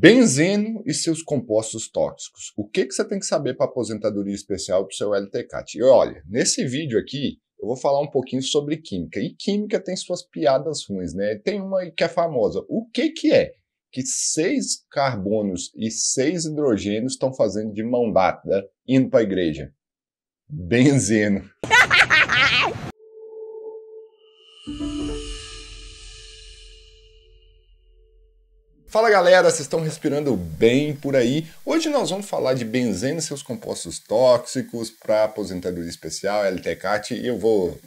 Benzeno e seus compostos tóxicos. O que, que você tem que saber para aposentadoria especial para o seu LTCAT? E olha, nesse vídeo aqui eu vou falar um pouquinho sobre química. E química tem suas piadas ruins, né? Tem uma que é famosa. O que, que é? Que seis carbonos e seis hidrogênios estão fazendo de mão dada, indo para a igreja. Benzeno. Fala galera, vocês estão respirando bem por aí? Hoje nós vamos falar de benzeno e seus compostos tóxicos para aposentadoria especial, LTCAT, e eu vou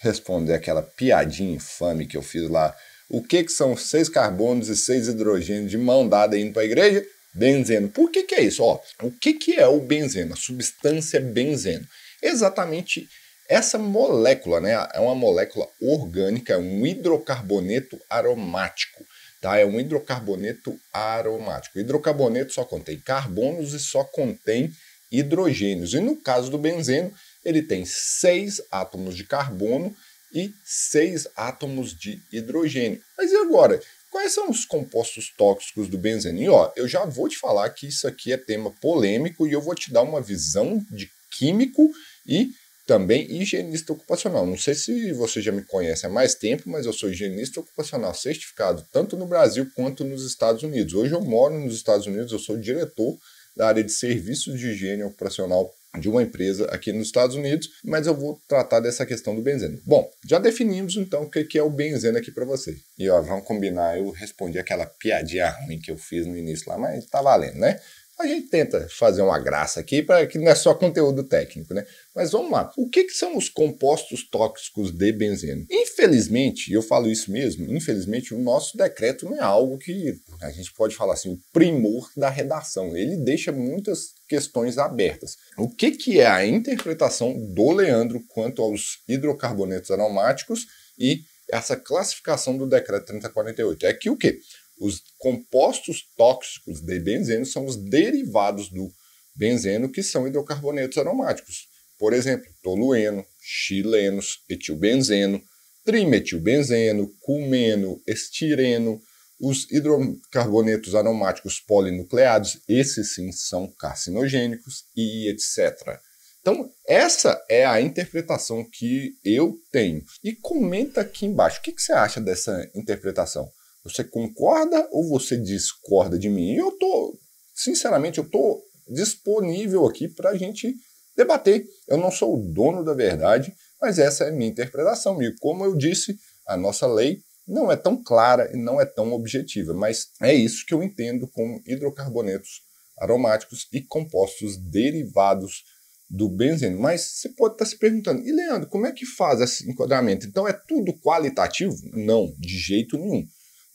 responder aquela piadinha infame que eu fiz lá. O que, que são seis carbonos e seis hidrogênios de mão dada indo para a igreja? Benzeno. Por que, que é isso? Ó, o que, que é o benzeno, a substância benzeno? Exatamente essa molécula, né? É uma molécula orgânica, é um hidrocarboneto aromático Tá? É um hidrocarboneto aromático. hidrocarboneto só contém carbonos e só contém hidrogênios. E no caso do benzeno, ele tem seis átomos de carbono e seis átomos de hidrogênio. Mas e agora? Quais são os compostos tóxicos do benzeno? E ó, eu já vou te falar que isso aqui é tema polêmico e eu vou te dar uma visão de químico e também higienista ocupacional. Não sei se você já me conhece há mais tempo, mas eu sou higienista ocupacional certificado tanto no Brasil quanto nos Estados Unidos. Hoje eu moro nos Estados Unidos, eu sou diretor da área de serviços de higiene ocupacional de uma empresa aqui nos Estados Unidos, mas eu vou tratar dessa questão do benzeno. Bom, já definimos então o que é o benzeno aqui para você. E ó, vamos combinar, eu respondi aquela piadinha ruim que eu fiz no início lá, mas tá valendo, né? A gente tenta fazer uma graça aqui para que não é só conteúdo técnico, né? Mas vamos lá. O que, que, são os compostos tóxicos de benzeno? Infelizmente, eu falo isso mesmo, infelizmente o nosso decreto não é algo que a gente pode falar assim, o primor da redação. Ele deixa muitas questões abertas. O que, que é a interpretação do Leandro quanto aos hidrocarbonetos aromáticos e essa classificação do decreto 3048? É que o quê? Os compostos tóxicos de benzeno são os derivados do benzeno, que são hidrocarbonetos aromáticos. Por exemplo, tolueno, chilenos, etilbenzeno, trimetilbenzeno, cumeno, estireno, os hidrocarbonetos aromáticos polinucleados, esses sim são carcinogênicos e etc. Então, essa é a interpretação que eu tenho. E comenta aqui embaixo, o que, que você acha dessa interpretação? Você concorda ou você discorda de mim? E eu tô, sinceramente, eu tô disponível aqui para a gente debater. Eu não sou o dono da verdade, mas essa é a minha interpretação. E como eu disse, a nossa lei não é tão clara e não é tão objetiva, mas é isso que eu entendo com hidrocarbonetos aromáticos e compostos derivados do benzeno. Mas você pode estar se perguntando, e Leandro, como é que faz esse enquadramento? Então é tudo qualitativo? Não, de jeito nenhum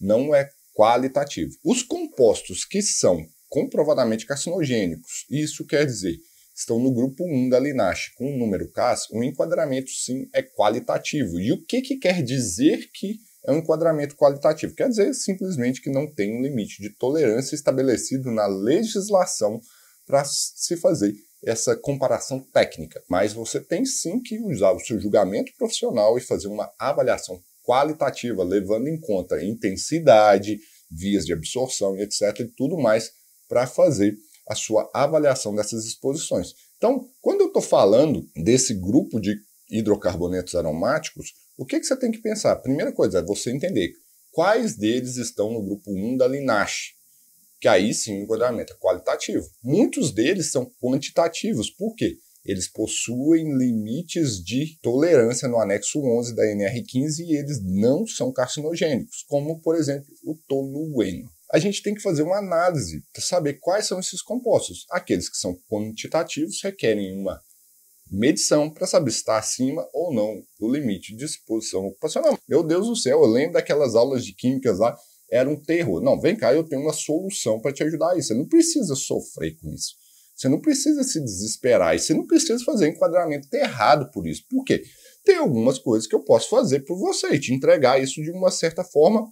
não é qualitativo. Os compostos que são comprovadamente carcinogênicos, isso quer dizer, estão no grupo 1 da Linache com o número CAS, o enquadramento sim é qualitativo. E o que, que quer dizer que é um enquadramento qualitativo? Quer dizer simplesmente que não tem um limite de tolerância estabelecido na legislação para se fazer essa comparação técnica, mas você tem sim que usar o seu julgamento profissional e fazer uma avaliação qualitativa, levando em conta intensidade, vias de absorção e etc. e tudo mais para fazer a sua avaliação dessas exposições. Então, quando eu estou falando desse grupo de hidrocarbonetos aromáticos, o que, que você tem que pensar? Primeira coisa é você entender quais deles estão no grupo 1 da Linache, que aí sim o enquadramento é qualitativo. Muitos deles são quantitativos, por quê? eles possuem limites de tolerância no anexo 11 da NR15 e eles não são carcinogênicos, como, por exemplo, o tolueno. A gente tem que fazer uma análise para saber quais são esses compostos. Aqueles que são quantitativos requerem uma medição para saber se está acima ou não do limite de exposição ocupacional. Meu Deus do céu, eu lembro daquelas aulas de químicas lá, era um terror. Não, vem cá, eu tenho uma solução para te ajudar a isso. Você não precisa sofrer com isso. Você não precisa se desesperar e você não precisa fazer enquadramento tá errado por isso. Por quê? Tem algumas coisas que eu posso fazer por você e te entregar isso de uma certa forma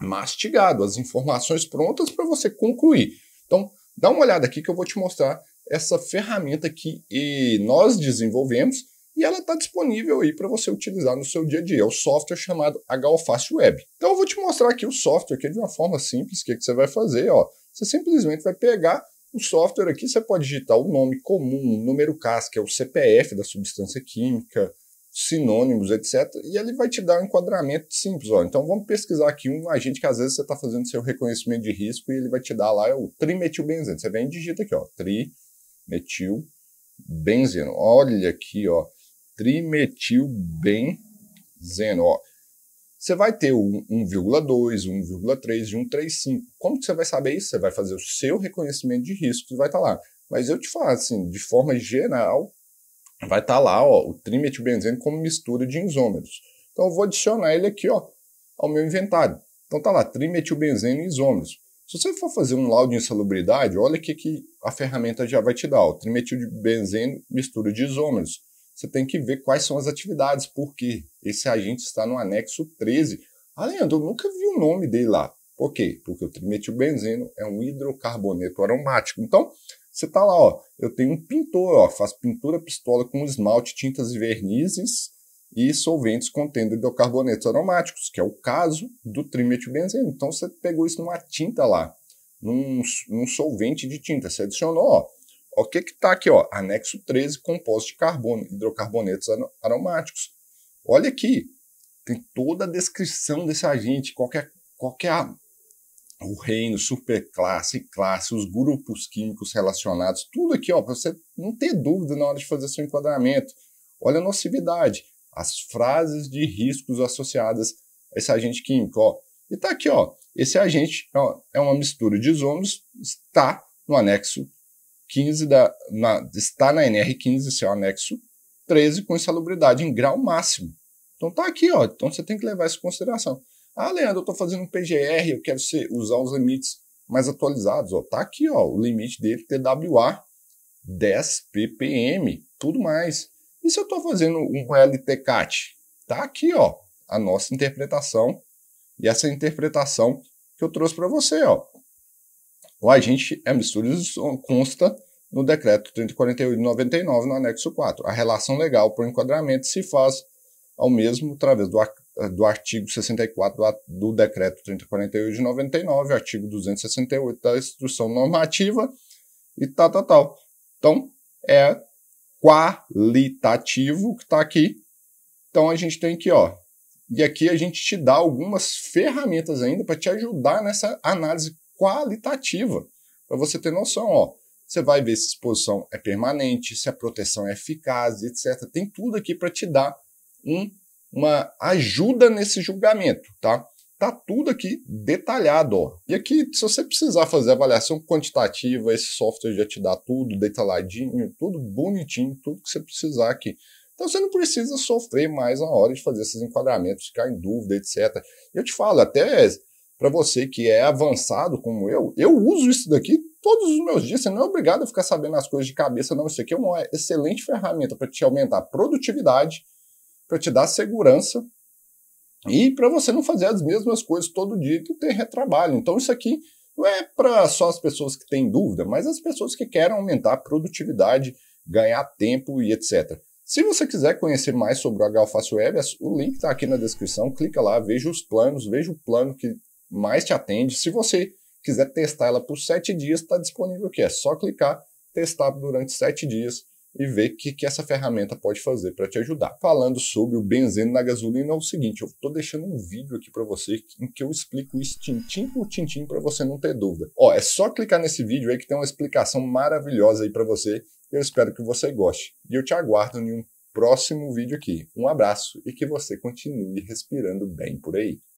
mastigado, as informações prontas para você concluir. Então, dá uma olhada aqui que eu vou te mostrar essa ferramenta que nós desenvolvemos e ela está disponível aí para você utilizar no seu dia a dia. É o software chamado HOFast Web. Então, eu vou te mostrar aqui o software aqui é de uma forma simples. O que, que você vai fazer? Ó, você simplesmente vai pegar o software aqui você pode digitar o nome comum, o número CAS, que é o CPF da substância química, sinônimos, etc. E ele vai te dar um enquadramento simples. Ó. Então vamos pesquisar aqui um agente que às vezes você está fazendo seu reconhecimento de risco e ele vai te dar lá é o trimetilbenzeno. Você vem e digita aqui, ó, trimetilbenzeno. Olha aqui, ó, trimetilbenzeno. Ó você vai ter o 1,2, 1,3 e 1,35. Como que você vai saber isso? Você vai fazer o seu reconhecimento de riscos, vai estar tá lá. Mas eu te falo, assim, de forma geral, vai estar tá lá ó, o trimetilbenzeno como mistura de isômeros. Então eu vou adicionar ele aqui ó, ao meu inventário. Então tá lá, trimetilbenzeno e isômeros. Se você for fazer um laudo de insalubridade, olha o que, que a ferramenta já vai te dar. O trimetilbenzeno mistura de isômeros você tem que ver quais são as atividades, porque esse agente está no anexo 13. Ah, Leandro, eu nunca vi o nome dele lá. Por quê? Porque o trimetilbenzeno é um hidrocarboneto aromático. Então, você está lá, ó, eu tenho um pintor, ó, faz pintura pistola com esmalte, tintas e vernizes e solventes contendo hidrocarbonetos aromáticos, que é o caso do trimetilbenzeno. Então, você pegou isso numa tinta lá, num, num solvente de tinta, você adicionou, ó, o que que tá aqui, ó? Anexo 13, compostos de carbono, hidrocarbonetos aromáticos. Olha aqui, tem toda a descrição desse agente, qualquer é, qualquer é o reino, superclasse, classe, os grupos químicos relacionados, tudo aqui, ó, para você não ter dúvida na hora de fazer seu enquadramento. Olha a nocividade, as frases de riscos associadas a esse agente químico, ó. E tá aqui, ó, esse agente ó, é uma mistura de isômeros, está no anexo 15 da, na, está na NR15, seu anexo 13, com insalubridade em grau máximo. Então tá aqui, ó. Então você tem que levar isso em consideração. Ah, Leandro, eu estou fazendo um PGR, eu quero ser, usar os limites mais atualizados. Ó, tá aqui, ó, o limite dele TWA 10 ppm, tudo mais. E se eu estou fazendo um LTCAT? Tá aqui, ó, a nossa interpretação e essa interpretação que eu trouxe para você, ó. O agente é mistura consta no decreto 3048 de 99, no anexo 4. A relação legal por enquadramento se faz ao mesmo através do, do artigo 64 do, do decreto 3048 de 99, artigo 268 da instrução normativa e tal, tal, tal. Então, é qualitativo que está aqui. Então, a gente tem que, ó, e aqui a gente te dá algumas ferramentas ainda para te ajudar nessa análise qualitativa. Para você ter noção, ó, você vai ver se a exposição é permanente, se a proteção é eficaz, etc. Tem tudo aqui para te dar um, uma ajuda nesse julgamento, tá? Tá tudo aqui detalhado, ó. E aqui, se você precisar fazer avaliação quantitativa, esse software já te dá tudo detalhadinho, tudo bonitinho, tudo que você precisar aqui. Então você não precisa sofrer mais na hora de fazer esses enquadramentos, ficar em dúvida, etc. Eu te falo, até para você que é avançado como eu, eu uso isso daqui todos os meus dias. Você não é obrigado a ficar sabendo as coisas de cabeça, não. Isso aqui é uma excelente ferramenta para te aumentar a produtividade, para te dar segurança e para você não fazer as mesmas coisas todo dia que ter retrabalho. Então, isso aqui não é para só as pessoas que têm dúvida, mas as pessoas que querem aumentar a produtividade, ganhar tempo e etc. Se você quiser conhecer mais sobre o H Web, o link está aqui na descrição. Clica lá, veja os planos, veja o plano que mais te atende. Se você quiser testar ela por sete dias, está disponível aqui. É só clicar, testar durante sete dias e ver o que, que essa ferramenta pode fazer para te ajudar. Falando sobre o benzeno na gasolina, é o seguinte, eu estou deixando um vídeo aqui para você em que eu explico isso tintim por tintim para você não ter dúvida. Ó, é só clicar nesse vídeo aí que tem uma explicação maravilhosa aí para você. Eu espero que você goste. E eu te aguardo em um próximo vídeo aqui. Um abraço e que você continue respirando bem por aí.